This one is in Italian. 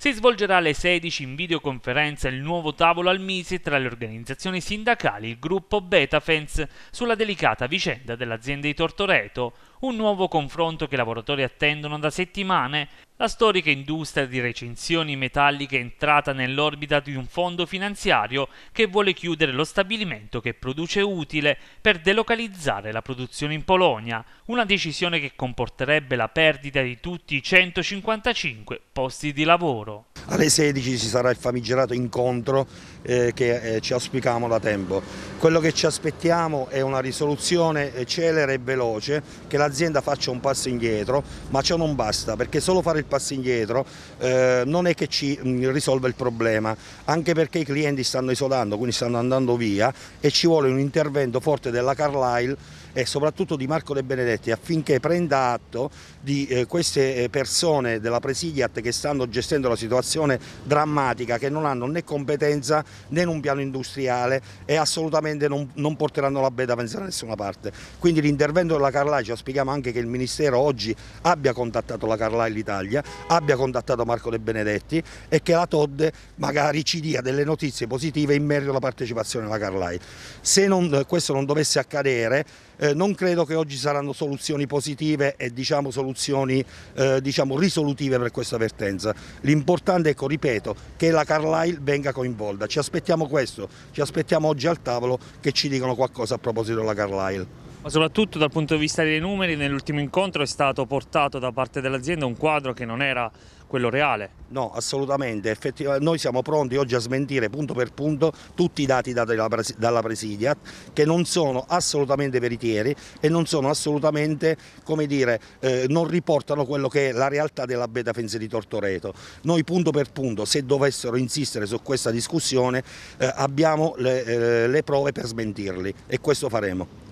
Si svolgerà alle 16 in videoconferenza il nuovo tavolo al MISI tra le organizzazioni sindacali, e il gruppo Betafens, sulla delicata vicenda dell'azienda di Tortoreto, un nuovo confronto che i lavoratori attendono da settimane, la storica industria di recinzioni metalliche è entrata nell'orbita di un fondo finanziario che vuole chiudere lo stabilimento che produce utile per delocalizzare la produzione in Polonia, una decisione che comporterebbe la perdita di tutti i 155 posti di lavoro alle 16 ci sarà il famigerato incontro eh, che eh, ci auspicavamo da tempo. Quello che ci aspettiamo è una risoluzione eh, celere e veloce, che l'azienda faccia un passo indietro, ma ciò non basta perché solo fare il passo indietro eh, non è che ci mh, mm, risolve il problema, anche perché i clienti stanno isolando, quindi stanno andando via e ci vuole un intervento forte della Carlisle e soprattutto di Marco De Benedetti affinché prenda atto di eh, queste eh, persone della Presidiat che stanno gestendo la situazione situazione drammatica che non hanno né competenza né in un piano industriale e assolutamente non, non porteranno la beta pensare da nessuna parte. Quindi l'intervento della Carlai, ci auspichiamo anche che il Ministero oggi abbia contattato la Carlai l'Italia, abbia contattato Marco De Benedetti e che la Todde magari ci dia delle notizie positive in merito alla partecipazione alla Carlai. Se non, questo non dovesse accadere eh, non credo che oggi saranno soluzioni positive e diciamo soluzioni eh, diciamo, risolutive per questa vertenza. L'importante, ecco, ripeto, che la Carlisle venga coinvolta. Ci aspettiamo questo, ci aspettiamo oggi al tavolo che ci dicano qualcosa a proposito della Carlisle. Ma soprattutto dal punto di vista dei numeri, nell'ultimo incontro è stato portato da parte dell'azienda un quadro che non era quello reale. No, assolutamente, effettivamente noi siamo pronti oggi a smentire punto per punto tutti i dati dati dalla Presidia che non sono assolutamente veritieri e non sono assolutamente, come dire, eh, non riportano quello che è la realtà della beta Betafense di Tortoreto. Noi punto per punto, se dovessero insistere su questa discussione, eh, abbiamo le, eh, le prove per smentirli e questo faremo.